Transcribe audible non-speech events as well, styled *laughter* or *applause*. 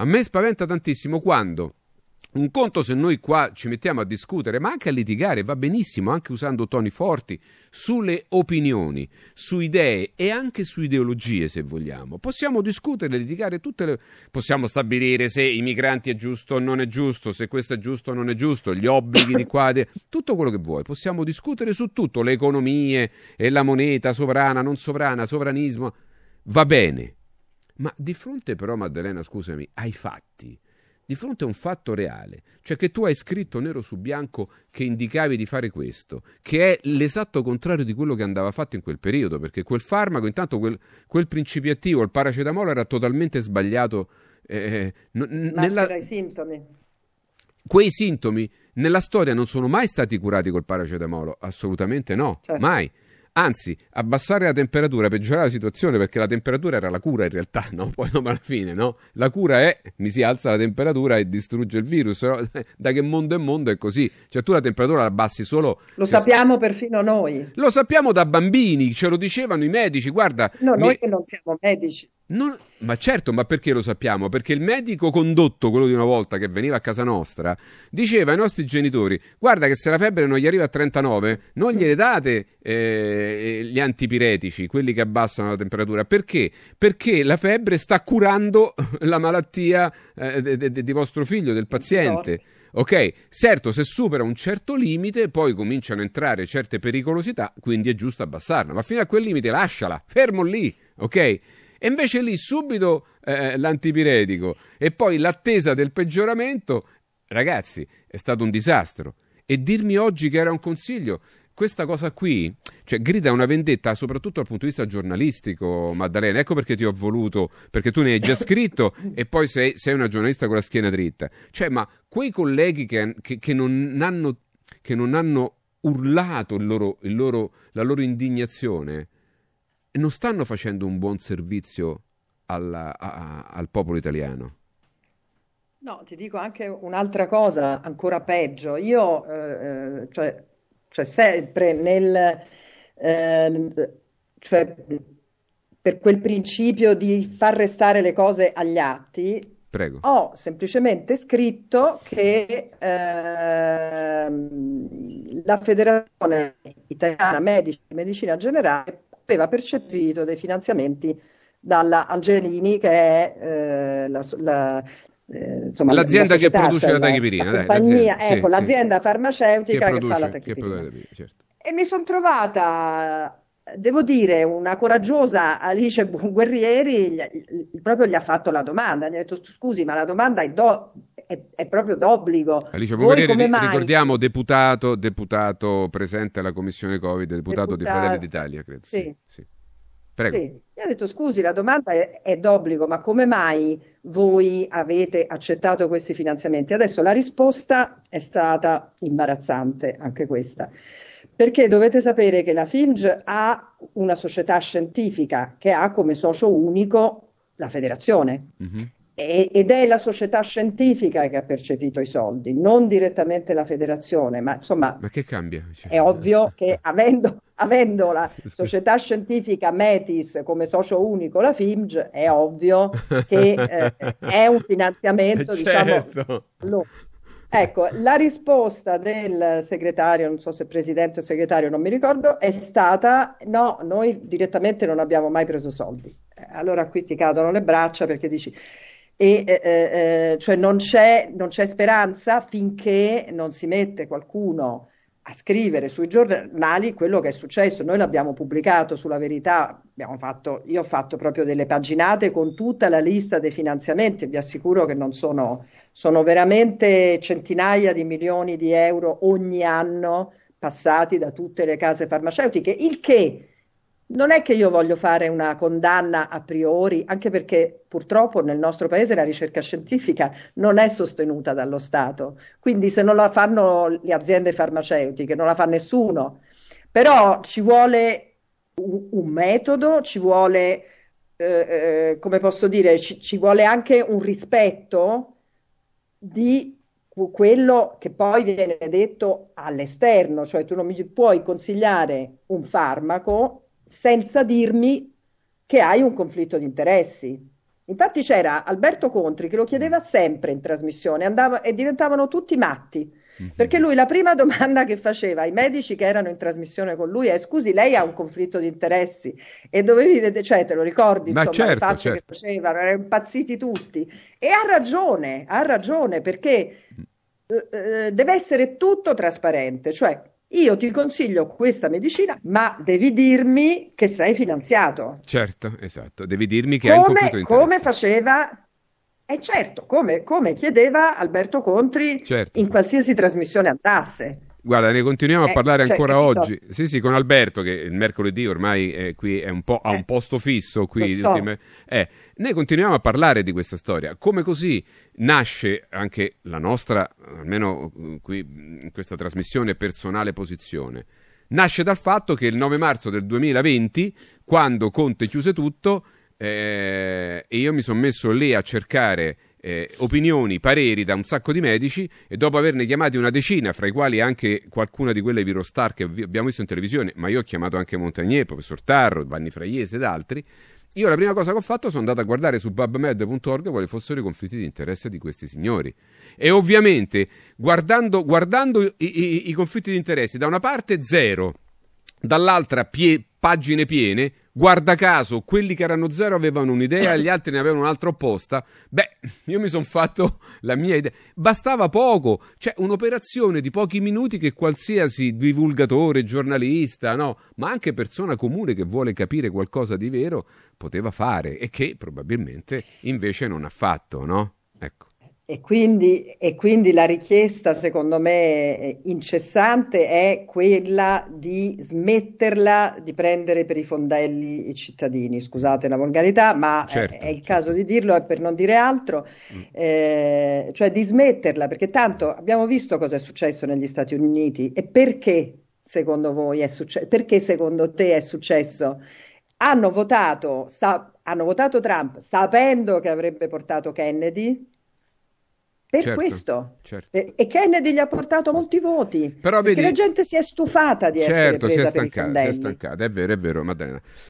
A me spaventa tantissimo quando un conto se noi qua ci mettiamo a discutere, ma anche a litigare, va benissimo, anche usando toni forti, sulle opinioni, su idee e anche su ideologie, se vogliamo. Possiamo discutere, litigare tutte le... Possiamo stabilire se i migranti è giusto o non è giusto, se questo è giusto o non è giusto, gli obblighi di qua, di... tutto quello che vuoi. Possiamo discutere su tutto, le economie e la moneta, sovrana, non sovrana, sovranismo. Va bene ma di fronte però, Maddalena, scusami, ai fatti, di fronte a un fatto reale, cioè che tu hai scritto nero su bianco che indicavi di fare questo, che è l'esatto contrario di quello che andava fatto in quel periodo, perché quel farmaco, intanto quel, quel attivo, il paracetamolo, era totalmente sbagliato. Eh, eh n- nella... i sintomi. Quei sintomi nella storia non sono mai stati curati col paracetamolo, assolutamente no, certo. mai. Anzi, abbassare la temperatura peggiorava la situazione perché la temperatura era la cura in realtà, *laughs* no? Poi no, alla fine, no? La cura è mi si alza la temperatura e distrugge il virus, no? *laughs* Da che mondo è mondo è così. Cioè tu la temperatura la abbassi solo... Lo sappiamo perfino noi. Lo sappiamo da bambini, ce lo dicevano i medici, guarda... No, noi mi... che non siamo medici. Non... Ma certo, ma perché lo sappiamo? Perché il medico condotto, quello di una volta che veniva a casa nostra, diceva ai nostri genitori: Guarda, che se la febbre non gli arriva a 39, non gliele date eh, eh, gli antipiretici, quelli che abbassano la temperatura. Perché? Perché la febbre sta curando *laughs* la malattia eh, de, de, de, di vostro figlio, del paziente. Ok, certo, se supera un certo limite, poi cominciano a entrare certe pericolosità, quindi è giusto abbassarla, ma fino a quel limite lasciala, fermo lì, ok? E invece lì subito eh, eh, l'antipiretico e poi l'attesa del peggioramento, ragazzi, è stato un disastro. E dirmi oggi che era un consiglio, questa cosa qui cioè, grida una vendetta soprattutto dal punto di vista giornalistico, Maddalena. Ecco perché ti ho voluto, perché tu ne hai già *laughs* scritto e poi sei, sei una giornalista con la schiena dritta. Cioè, ma quei colleghi che, che, che, non, hanno, che non, hanno, urlato il loro, il loro, la loro indignazione non stanno facendo un buon servizio alla, a, al popolo italiano. No, ti dico anche un'altra cosa ancora peggio. Io, eh, eh cioè, cioè, sempre nel... Eh, cioè, per quel principio di far restare le cose agli atti, Prego. ho semplicemente scritto che eh, la Federazione Italiana Medici e Medicina Generale aveva percepito dei finanziamenti dalla Angelini, che è eh, la, la eh, insomma, l'azienda la società, che produce cioè, la tachipirina, la l'azienda, ecco, sì, l'azienda sì. farmaceutica che, produce, che, fa la tachipirina. certo. E mi sono trovata, devo dire, una coraggiosa Alice Guerrieri, gli, gli, proprio gli ha fatto la domanda, gli ha detto scusi, ma la domanda è do, è, è proprio d'obbligo. Alice Voi Guerrieri, ricordiamo deputato, deputato, presente alla commissione Covid, deputato, deputato di Fratelli d'Italia, credo. Sì. sì. Prego. Sì. Mi ha detto scusi, la domanda è, è, d'obbligo, ma come mai voi avete accettato questi finanziamenti? Adesso la risposta è stata imbarazzante, anche questa, perché dovete sapere che la FIMG ha una società scientifica che ha come socio unico la federazione. Mm-hmm ed è la società scientifica che ha percepito i soldi, non direttamente la federazione, ma insomma ma che cambia? Cioè, è ovvio che eh. avendo, avendo, la *laughs* società scientifica Metis come socio unico, la FIMG, è ovvio che eh, *laughs* è un finanziamento, eh, diciamo, certo. diciamo... Lo, Ecco, la risposta del segretario, non so se presidente o segretario, non mi ricordo, è stata no, noi direttamente non abbiamo mai preso soldi. Eh, allora qui ti cadono le braccia perché dici e eh, eh, eh, cioè non c'è, non c'è speranza finché non si mette qualcuno a scrivere sui giornali quello che è successo. Noi l'abbiamo pubblicato sulla verità, fatto, io ho fatto proprio delle paginate con tutta la lista dei finanziamenti, vi assicuro che non sono, sono veramente centinaia di milioni di euro ogni anno passati da tutte le case farmaceutiche, il che non è che io voglio fare una condanna a priori, anche perché purtroppo nel nostro paese la ricerca scientifica non è sostenuta dallo Stato, quindi se non la fanno le aziende farmaceutiche, non la fa nessuno, però ci vuole un, un metodo, ci vuole, eh, eh, come posso dire, ci, ci vuole anche un rispetto di quello che poi viene detto all'esterno, cioè tu non mi puoi consigliare un farmaco senza dirmi che hai un conflitto di interessi. Infatti c'era Alberto Contri che lo chiedeva mm. sempre in trasmissione andava, e diventavano tutti matti. Mm-hmm. Perché lui la prima domanda che faceva ai medici che erano in trasmissione con lui è: Scusi, lei ha un conflitto di interessi e dovevi vedere, cioè te lo ricordi, Ma insomma, certo, le facce certo. che facevano, erano impazziti tutti. E ha ragione, ha ragione perché mm. eh, eh, deve essere tutto trasparente, cioè io ti consiglio questa medicina, ma devi dirmi che sei finanziato. Certo, esatto, devi dirmi che come, hai un Come faceva e eh, certo, come, come, chiedeva Alberto Contri certo. in qualsiasi trasmissione andasse. Guarda, ne continuiamo a eh, parlare cioè, ancora oggi. Sì, sì, con Alberto, che il mercoledì ormai è qui è un po', ha eh, un posto fisso. Qui, so. eh, noi continuiamo a parlare di questa storia. Come così nasce anche la nostra, almeno mm, qui mm, in questa trasmissione, personale posizione. Nasce dal fatto che il 9 marzo del 2020, quando Conte chiuse tutto, eh, e io mi sono messo lì a cercare eh, opinioni, pareri da un sacco di medici e dopo averne chiamati una decina, fra i quali anche qualcuna di quelle Virostar che abbiamo visto in televisione, ma io ho chiamato anche Montagnier, professor Tarro, Vanni Fraiese ed altri, io la prima cosa che ho fatto sono andato a guardare su pubmed.org quali fossero i conflitti di interesse di questi signori. E ovviamente, guardando, guardando i, i, i conflitti di interesse, da una parte zero, dall'altra pie, pagine piene, guarda caso, quelli che erano zero avevano un'idea, gli altri ne avevano un'altra opposta. Beh, io mi sono fatto la mia idea. Bastava poco, cioè un'operazione di pochi minuti che qualsiasi divulgatore, giornalista, no, ma anche persona comune che vuole capire qualcosa di vero poteva fare e che probabilmente invece non ha fatto, no? Ecco. E quindi, e quindi, la richiesta, secondo me, eh, incessante è quella di smetterla di prendere per i fondelli i cittadini. Scusate la volgarità, ma eh, certo, è, è, il certo. caso di dirlo, e per non dire altro, mm. eh, cioè di smetterla, perché tanto abbiamo visto cosa è successo negli Stati Uniti e perché secondo voi è successo, perché secondo te è successo? Hanno votato, sa- hanno votato Trump sapendo che avrebbe portato Kennedy per certo, questo. Certo. E, e, Kennedy gli ha portato molti voti. Però vedi, la gente si è stufata di certo, essere presa si è stancata, si è stancata, è vero, è vero, Maddalena.